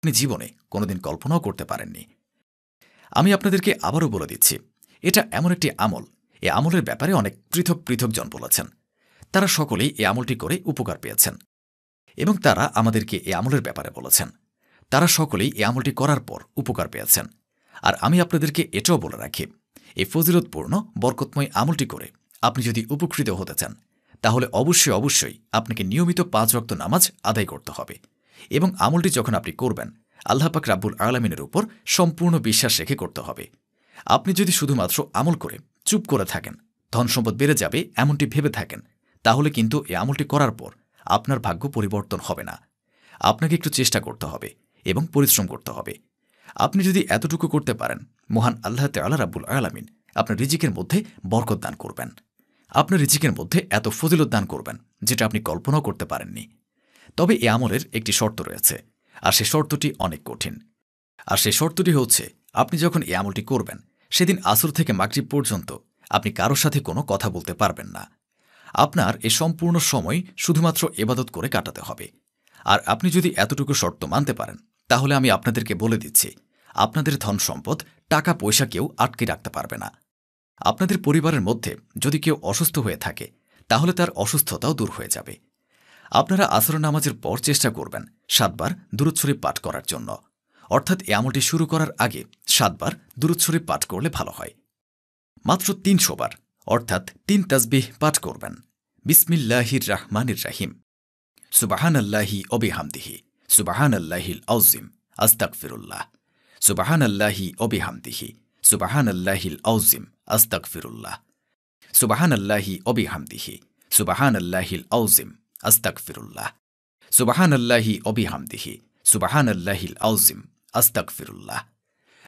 আপনি জীবনে কোনোদিন কল্পনাও করতে পারেননি আমি আপনাদেরকে আবারও বলে দিচ্ছি এটা এমন একটি আমল এ আমলের ব্যাপারে অনেক পৃথক পৃথক জন বলেছেন তারা সকলেই এ আমলটি করে উপকার পেয়েছেন এবং তারা আমাদেরকে এ আমলের ব্যাপারে বলেছেন তারা সকলেই এ আমলটি করার পর উপকার পেয়েছেন আর আমি আপনাদেরকে এটাও বলে রাখি এই ফজিলতপূর্ণ বরকতময় আমলটি করে আপনি যদি উপকৃত হতে চান তাহলে অবশ্যই অবশ্যই আপনাকে নিয়মিত পাঁচ রক্ত নামাজ আদায় করতে হবে এবং আমলটি যখন আপনি করবেন আল্লাপাক রাব্বুল আলমিনের উপর সম্পূর্ণ বিশ্বাস রেখে করতে হবে আপনি যদি শুধুমাত্র আমল করে চুপ করে থাকেন ধন সম্পদ বেড়ে যাবে এমনটি ভেবে থাকেন তাহলে কিন্তু এই আমলটি করার পর আপনার ভাগ্য পরিবর্তন হবে না আপনাকে একটু চেষ্টা করতে হবে এবং পরিশ্রম করতে হবে আপনি যদি এতটুকু করতে পারেন মহান আল্লাহ তেআলা রাব্বুল আলমিন আপনার রিজিকের মধ্যে বরকত দান করবেন আপনার রিজিকের মধ্যে এত ফজিলত দান করবেন যেটা আপনি কল্পনাও করতে পারেননি তবে এ আমলের একটি শর্ত রয়েছে আর সে শর্তটি অনেক কঠিন আর সে শর্তটি হচ্ছে আপনি যখন এ আমলটি করবেন সেদিন আসর থেকে মাগরিব পর্যন্ত আপনি কারোর সাথে কোনো কথা বলতে পারবেন না আপনার এ সম্পূর্ণ সময় শুধুমাত্র এবাদত করে কাটাতে হবে আর আপনি যদি এতটুকু শর্ত মানতে পারেন তাহলে আমি আপনাদেরকে বলে দিচ্ছি আপনাদের ধন সম্পদ টাকা পয়সা কেউ আটকে রাখতে পারবে না আপনাদের পরিবারের মধ্যে যদি কেউ অসুস্থ হয়ে থাকে তাহলে তার অসুস্থতাও দূর হয়ে যাবে আপনারা আসর নামাজের পর চেষ্টা করবেন সাতবার দূরৎসরে পাঠ করার জন্য অর্থাৎ এ আমলটি শুরু করার আগে সাতবার দূরত পাঠ করলে ভালো হয় মাত্র তিনশোবার অর্থাৎ তিন তাজবিহ পাঠ করবেন বিসমিল্লাহির রাহমানির রাহিম সুবাহান আল্লাহি অবিহামদিহি সুবাহান আল্লাহিল আউজিম আস্তাক ফিরুল্লাহ সুবাহান আল্লাহি অবিহামদিহি সুবাহান আল্লাহিল আউজিম আস্তাক ফিরুল্লাহ সুবাহান আল্লাহি অবিহামদিহি সুবাহান আল্লাহিল আউজিম أستغفر الله سبحان الله وبحمده سبحان الله العظيم أستغفر الله